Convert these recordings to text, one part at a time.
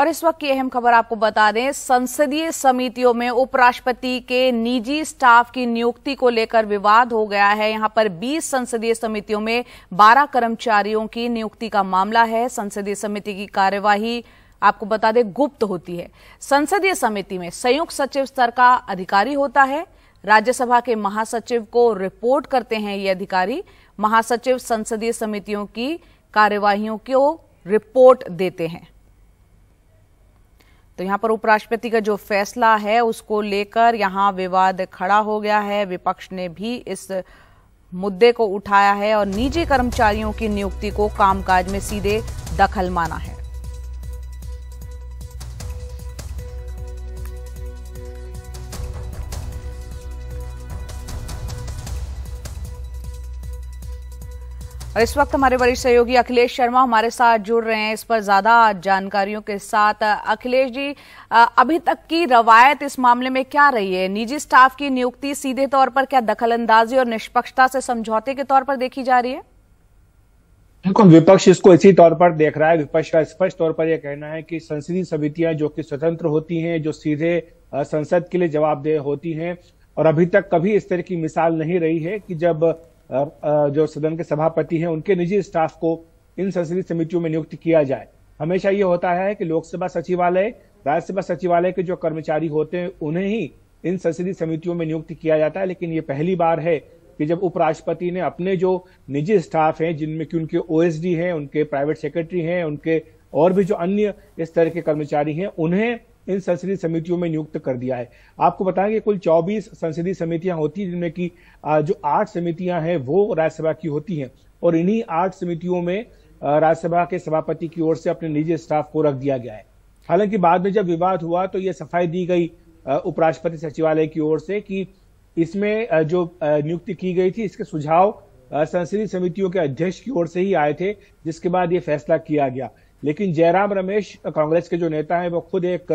और इस वक्त की अहम खबर आपको बता दें संसदीय समितियों में उपराष्ट्रपति के निजी स्टाफ की नियुक्ति को लेकर विवाद हो गया है यहां पर 20 संसदीय समितियों में 12 कर्मचारियों की नियुक्ति का मामला है संसदीय समिति की कार्यवाही आपको बता दें गुप्त होती है संसदीय समिति में संयुक्त सचिव स्तर का अधिकारी होता है राज्यसभा के महासचिव को रिपोर्ट करते हैं ये अधिकारी महासचिव संसदीय समितियों की कार्यवाही को रिपोर्ट देते हैं तो यहाँ पर उपराष्ट्रपति का जो फैसला है उसको लेकर यहाँ विवाद खड़ा हो गया है विपक्ष ने भी इस मुद्दे को उठाया है और निजी कर्मचारियों की नियुक्ति को कामकाज में सीधे दखल माना है और इस वक्त हमारे वरिष्ठ सहयोगी अखिलेश शर्मा हमारे साथ जुड़ रहे हैं इस पर ज्यादा जानकारियों के साथ अखिलेश जी अभी तक की रवायत इस मामले में क्या रही है निजी स्टाफ की नियुक्ति सीधे तौर पर क्या दखलंदाजी और निष्पक्षता से समझौते के तौर पर देखी जा रही है बिल्कुल विपक्ष इसको इसी तौर पर देख रहा है विपक्ष का स्पष्ट तौर पर यह कहना है कि संसदीय समितियां जो कि स्वतंत्र होती हैं जो सीधे संसद के लिए जवाबदेह होती हैं और अभी तक कभी इस तरह की मिसाल नहीं रही है कि जब जो सदन के सभापति हैं उनके निजी स्टाफ को इन संसदीय समितियों में नियुक्त किया जाए हमेशा ये होता है कि लोकसभा सचिवालय राज्यसभा सचिवालय के जो कर्मचारी होते हैं उन्हें ही इन संसदीय समितियों में नियुक्त किया जाता है लेकिन ये पहली बार है कि जब उपराष्ट्रपति ने अपने जो निजी स्टाफ हैं जिनमें कि उनके ओएसडी हैं उनके प्राइवेट सेक्रेटरी हैं उनके और भी जो अन्य इस तरह के कर्मचारी हैं उन्हें इन संसदीय समितियों में नियुक्त कर दिया है आपको बताएंगे कुल 24 संसदीय समितियां होती हैं जिनमें की जो आठ समितियां हैं वो राज्यसभा की होती हैं और इन्हीं आठ समितियों में राज्यसभा के सभापति की ओर से अपने निजी स्टाफ को रख दिया गया है हालांकि बाद में जब विवाद हुआ तो यह सफाई दी गई उपराष्ट्रपति सचिवालय की ओर से कि इसमें जो नियुक्ति की गई थी इसके सुझाव संसदीय समितियों के अध्यक्ष की ओर से ही आए थे जिसके बाद ये फैसला किया गया लेकिन जयराम रमेश कांग्रेस के जो नेता हैं वो खुद एक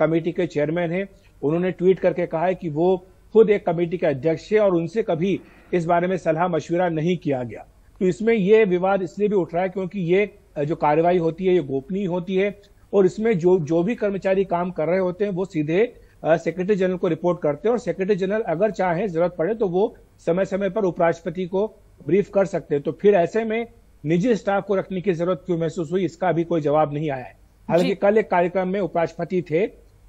कमेटी के चेयरमैन हैं उन्होंने ट्वीट करके कहा है कि वो खुद एक कमेटी के अध्यक्ष है और उनसे कभी इस बारे में सलाह मशविरा नहीं किया गया तो इसमें ये विवाद इसलिए भी उठ रहा है क्योंकि ये जो कार्रवाई होती है ये गोपनीय होती है और इसमें जो जो भी कर्मचारी काम कर रहे होते हैं वो सीधे सेक्रेटरी जनरल को रिपोर्ट करते हैं और सेक्रेटरी जनरल अगर चाहे जरूरत पड़े तो वो समय समय पर उपराष्ट्रपति को ब्रीफ कर सकते हैं तो फिर ऐसे में निजी स्टाफ को रखने की जरूरत क्यों महसूस हुई इसका अभी कोई जवाब नहीं आया है हालांकि कल एक कार्यक्रम में उपराष्ट्रपति थे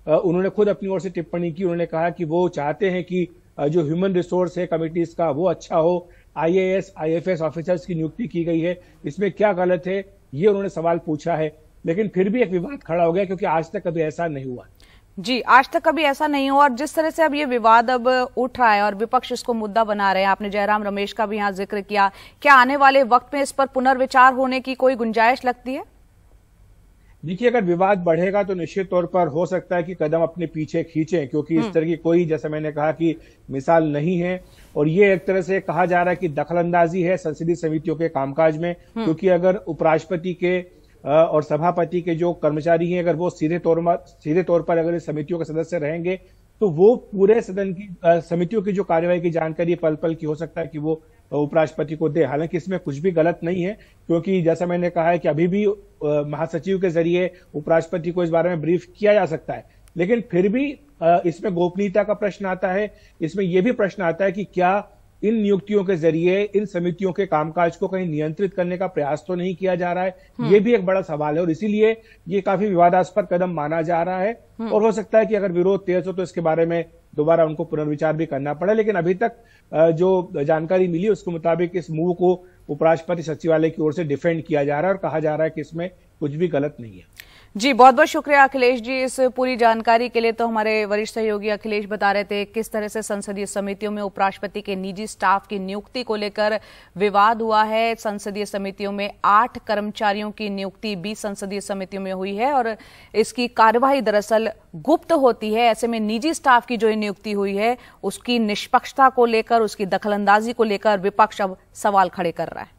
उन्होंने खुद अपनी ओर से टिप्पणी की उन्होंने कहा कि वो चाहते हैं कि जो ह्यूमन रिसोर्स है कमिटीज का वो अच्छा हो आईएएस आईएफएस ऑफिसर्स की नियुक्ति की गई है इसमें क्या गलत है ये उन्होंने सवाल पूछा है लेकिन फिर भी एक विवाद खड़ा हो गया क्योंकि आज तक कभी ऐसा नहीं हुआ जी आज तक कभी ऐसा नहीं हुआ और जिस तरह से अब ये विवाद अब उठ रहा है और विपक्ष इसको मुद्दा बना रहे हैं आपने जयराम रमेश का भी यहाँ जिक्र किया क्या आने वाले वक्त में इस पर पुनर्विचार होने की कोई गुंजाइश लगती है देखिए अगर विवाद बढ़ेगा तो निश्चित तौर पर हो सकता है कि कदम अपने पीछे खींचे क्योंकि इस हम्म। तरह की कोई जैसे मैंने कहा कि मिसाल नहीं है और ये एक तरह से कहा जा रहा है कि दखलंदाजी है संसदीय समितियों के कामकाज में हम्म। क्योंकि अगर उपराष्ट्रपति के और सभापति के जो कर्मचारी हैं अगर वो सीधे तौर सीधे तौर पर अगर समितियों के सदस्य रहेंगे तो वो पूरे सदन की समितियों की जो कार्यवाही की जानकारी पल पल की हो सकता है कि वो उपराष्ट्रपति को दे हालांकि इसमें कुछ भी गलत नहीं है क्योंकि जैसा मैंने कहा है कि अभी भी महासचिव के जरिए उपराष्ट्रपति को इस बारे में ब्रीफ किया जा सकता है लेकिन फिर भी इसमें गोपनीयता का प्रश्न आता है इसमें यह भी प्रश्न आता है कि क्या इन नियुक्तियों के जरिए इन समितियों के कामकाज को कहीं नियंत्रित करने का प्रयास तो नहीं किया जा रहा है हम्म। ये भी एक बड़ा सवाल है और इसीलिए ये काफी विवादास्पद कदम माना जा रहा है हम्म। और हो सकता है कि अगर विरोध तेज हो तो इसके बारे में दोबारा उनको पुनर्विचार भी करना पड़े लेकिन अभी तक जो जानकारी मिली उसके मुताबिक इस मूव को उपराष्ट्रपति सचिवालय की ओर से डिफेंड किया जा रहा है और कहा जा रहा है कि इसमें कुछ भी गलत नहीं है जी बहुत बहुत शुक्रिया अखिलेश जी इस पूरी जानकारी के लिए तो हमारे वरिष्ठ सहयोगी अखिलेश बता रहे थे किस तरह से संसदीय समितियों में उपराष्ट्रपति के निजी स्टाफ की नियुक्ति को लेकर विवाद हुआ है संसदीय समितियों में आठ कर्मचारियों की नियुक्ति बीस संसदीय समितियों में हुई है और इसकी कार्यवाही दरअसल गुप्त होती है ऐसे में निजी स्टाफ की जो नियुक्ति हुई है उसकी निष्पक्षता को लेकर उसकी दखलंदाजी को लेकर विपक्ष अब सवाल खड़े कर रहा है